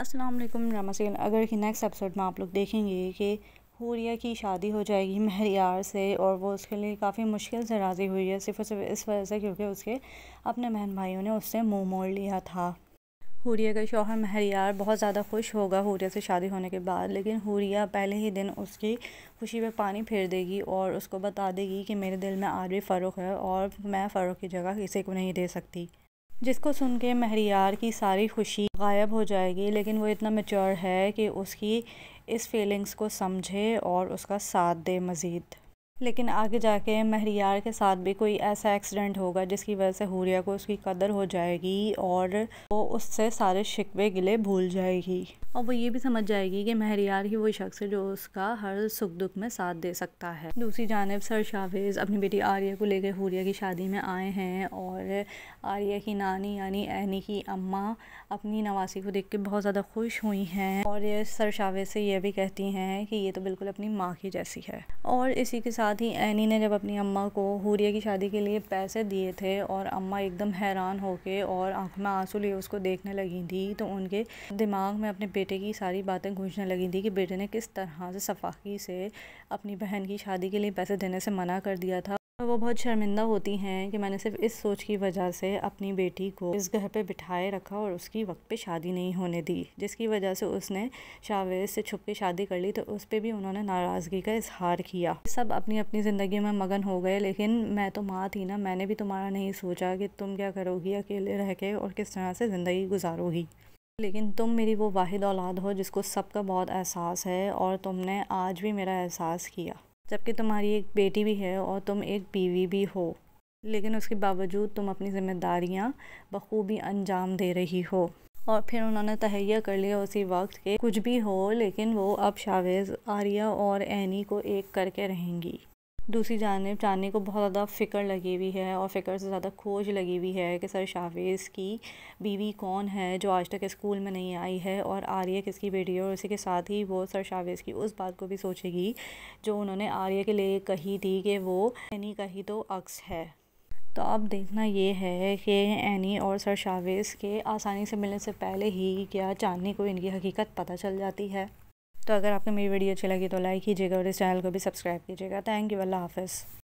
अस्सलाम वालेकुम अगर कि नेक्स्ट एपिसोड में आप लोग देखेंगे कि हूरिया की शादी हो जाएगी महरियार से और वो उसके लिए काफ़ी मुश्किल से राज़ी हुई है सिर्फ सिर्फ इस वजह से क्योंकि उसके अपने बहन भाइयों ने उससे मुँह मोड़ लिया था हूरिया का शोहर महरियार बहुत ज़्यादा खुश होगा हूरिया से शादी होने के बाद लेकिन हूरिया पहले ही दिन उसकी खुशी पर पानी फेर देगी और उसको बता देगी कि मेरे दिल में आज भी फ़र्क है और मैं फ़र्क की जगह किसी को नहीं दे सकती जिसको सुन के महरियार की सारी खुशी गायब हो जाएगी लेकिन वो इतना मेच्योर है कि उसकी इस फीलिंग्स को समझे और उसका साथ दे मज़ीद लेकिन आगे जाके महरियार के साथ भी कोई ऐसा एक्सीडेंट होगा जिसकी वजह से हुरिया को उसकी कदर हो जाएगी और वो उससे सारे शिकवे गिले भूल जाएगी और वो ये भी समझ जाएगी कि महरियार ही वो शख्स है जो उसका हर सुख दुख में साथ दे सकता है दूसरी जानब सर शावेज़ अपनी बेटी आर्या को लेकर हुरिया की शादी में आए हैं और आर्या की नानी यानी एनी की अम्मा अपनी नवासी को देख के बहुत ज़्यादा खुश हुई हैं और ये सर शावेज़ से यह भी कहती हैं कि ये तो बिल्कुल अपनी माँ की जैसी है और इसी के साथ ही एनी ने जब अपनी अम्मा को हुरिया की शादी के लिए पैसे दिए थे और अम्मा एकदम हैरान होके और आँख में आंसू लिए उसको देखने लगी थी तो उनके दिमाग में अपने बेटे बेटे की सारी बातें गूंजने लगी थी कि बेटे ने किस तरह से सफाकी से अपनी बहन की शादी के लिए पैसे देने से मना कर दिया था वो बहुत शर्मिंदा होती हैं कि मैंने सिर्फ इस सोच की वजह से अपनी बेटी को इस घर पे बिठाए रखा और उसकी वक्त पे शादी नहीं होने दी जिसकी वजह से उसने शावेज से छुप के शादी कर ली तो उस पर भी उन्होंने नाराज़गी का इजहार किया सब अपनी अपनी ज़िंदगी में मगन हो गए लेकिन मैं तो माँ थी ना मैंने भी तुम्हारा नहीं सोचा कि तुम क्या करोगी अकेले रह के और किस तरह से ज़िंदगी गुजारोगी लेकिन तुम मेरी वो वाहिद औलाद हो जिसको सबका बहुत एहसास है और तुमने आज भी मेरा एहसास किया जबकि तुम्हारी एक बेटी भी है और तुम एक बीवी भी हो लेकिन उसके बावजूद तुम अपनी जिम्मेदारियाँ बखूबी अंजाम दे रही हो और फिर उन्होंने तहैया कर लिया उसी वक्त के कुछ भी हो लेकिन वो अब शावेज़ आर्या और एनी को एक करके रहेंगी दूसरी जानब चांदनी को बहुत ज़्यादा फ़िक्र लगी हुई है और फ़िक्र से ज़्यादा खोज लगी हुई है कि सर शावेज़ की बीवी कौन है जो आज तक स्कूल में नहीं आई है और आर्या किसकी बेटी है और उसी के साथ ही वो सर शावेज़ की उस बात को भी सोचेगी जो उन्होंने आर्या के लिए कही थी कि वो का कही तो अक्स है तो अब देखना ये है कि एनी और सर शावेज़ के आसानी से मिलने से पहले ही क्या चांदनी को इनकी हकीकत पता चल जाती है तो अगर आपको मेरी वीडियो अच्छी लगी तो लाइक कीजिएगा और इस चैनल को भी सब्सक्राइब कीजिएगा थैंक यू अल्लाह हाफ़